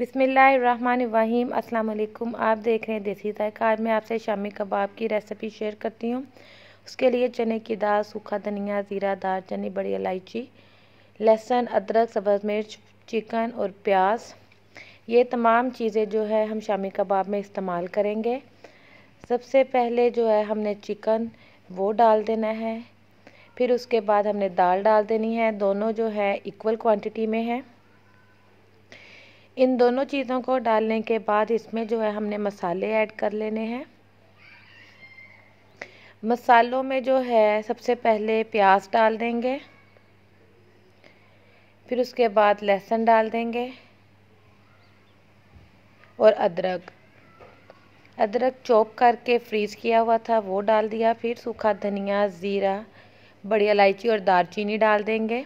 बिसमीम अल्लाम आप देख रहे हैं देसी जायका आज मैं आपसे शामी कबाब की रेसिपी शेयर करती हूँ उसके लिए चने की दाल सूखा धनिया ज़ीरा चनी बड़ी इलायची लहसुन अदरक सब्ज़ मिर्च चिकन और प्याज ये तमाम चीज़ें जो है हम शामी कबाब में इस्तेमाल करेंगे सबसे पहले जो है हमने चिकन वो डाल देना है फिर उसके बाद हमने दाल डाल देनी है दोनों जो है इक्वल क्वांटिटी में है इन दोनों चीज़ों को डालने के बाद इसमें जो है हमने मसाले ऐड कर लेने हैं मसालों में जो है सबसे पहले प्याज डाल देंगे फिर उसके बाद लहसुन डाल देंगे और अदरक अदरक चॉप करके फ्रीज़ किया हुआ था वो डाल दिया फिर सूखा धनिया ज़ीरा बड़ी इलायची और दालचीनी डाल देंगे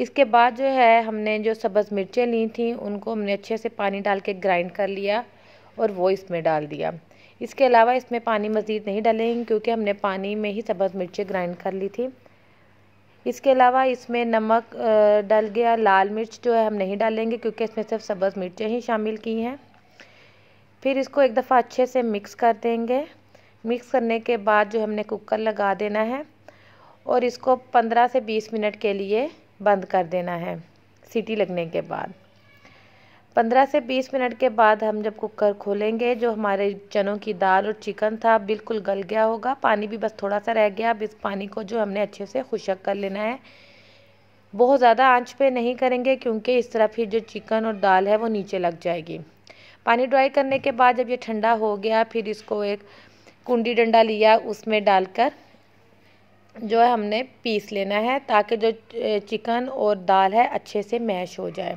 इसके बाद जो है हमने जो सब्ज़ मिर्चें ली थी उनको हमने अच्छे से पानी डाल के ग्राइंड कर लिया और वो इसमें डाल दिया इसके अलावा इसमें पानी मज़ीद नहीं डालेंगे क्योंकि हमने पानी में ही सब्ज़ मिर्चें ग्राइंड कर ली थी इसके अलावा इसमें नमक डल गया लाल मिर्च जो है हम नहीं डालेंगे क्योंकि इसमें सिर्फ सब्ज़ मिर्चें ही शामिल की हैं फिर इसको एक दफ़ा अच्छे से मिक्स कर देंगे मिक्स करने के बाद जो हमने कुकर लगा देना है और इसको पंद्रह से बीस मिनट के लिए बंद कर देना है सीटी लगने के बाद 15 से 20 मिनट के बाद हम जब कुकर खोलेंगे जो हमारे चनों की दाल और चिकन था बिल्कुल गल गया होगा पानी भी बस थोड़ा सा रह गया अब इस पानी को जो हमने अच्छे से खुशक कर लेना है बहुत ज़्यादा आंच पे नहीं करेंगे क्योंकि इस तरह फिर जो चिकन और दाल है वो नीचे लग जाएगी पानी ड्राई करने के बाद जब ये ठंडा हो गया फिर इसको एक कुंडी डंडा लिया उसमें डालकर जो है हमने पीस लेना है ताकि जो चिकन और दाल है अच्छे से मैश हो जाए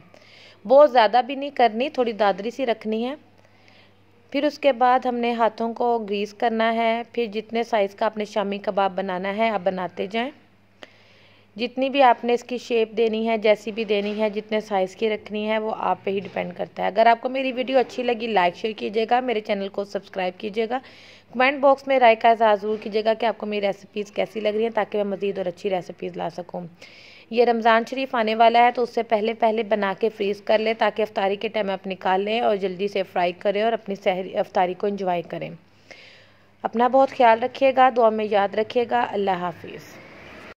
बहुत ज़्यादा भी नहीं करनी थोड़ी दादरी सी रखनी है फिर उसके बाद हमने हाथों को ग्रीस करना है फिर जितने साइज़ का आपने शामी कबाब बनाना है आप बनाते जाएं जितनी भी आपने इसकी शेप देनी है जैसी भी देनी है जितने साइज़ की रखनी है वो आप पे ही डिपेंड करता है अगर आपको मेरी वीडियो अच्छी लगी लाइक शेयर कीजिएगा मेरे चैनल को सब्सक्राइब कीजिएगा कमेंट बॉक्स में राय का एहसास ज़रूर कीजिएगा कि आपको मेरी रेसिपीज़ कैसी लग रही हैं ताकि मैं मज़ीद और अच्छी रेसिपीज़ ला सकूँ ये रमज़ान शरीफ आने वाला है तो उससे पहले पहले बना के फ्रीज़ कर लें ताकि अफ्तारी के टाइम आप निकाल लें और जल्दी से फ्राई करें और अपनी सहरी अफ्तारी को इंजॉय करें अपना बहुत ख्याल रखिएगा दुआ में याद रखिएगा अल्लाह हाफिज़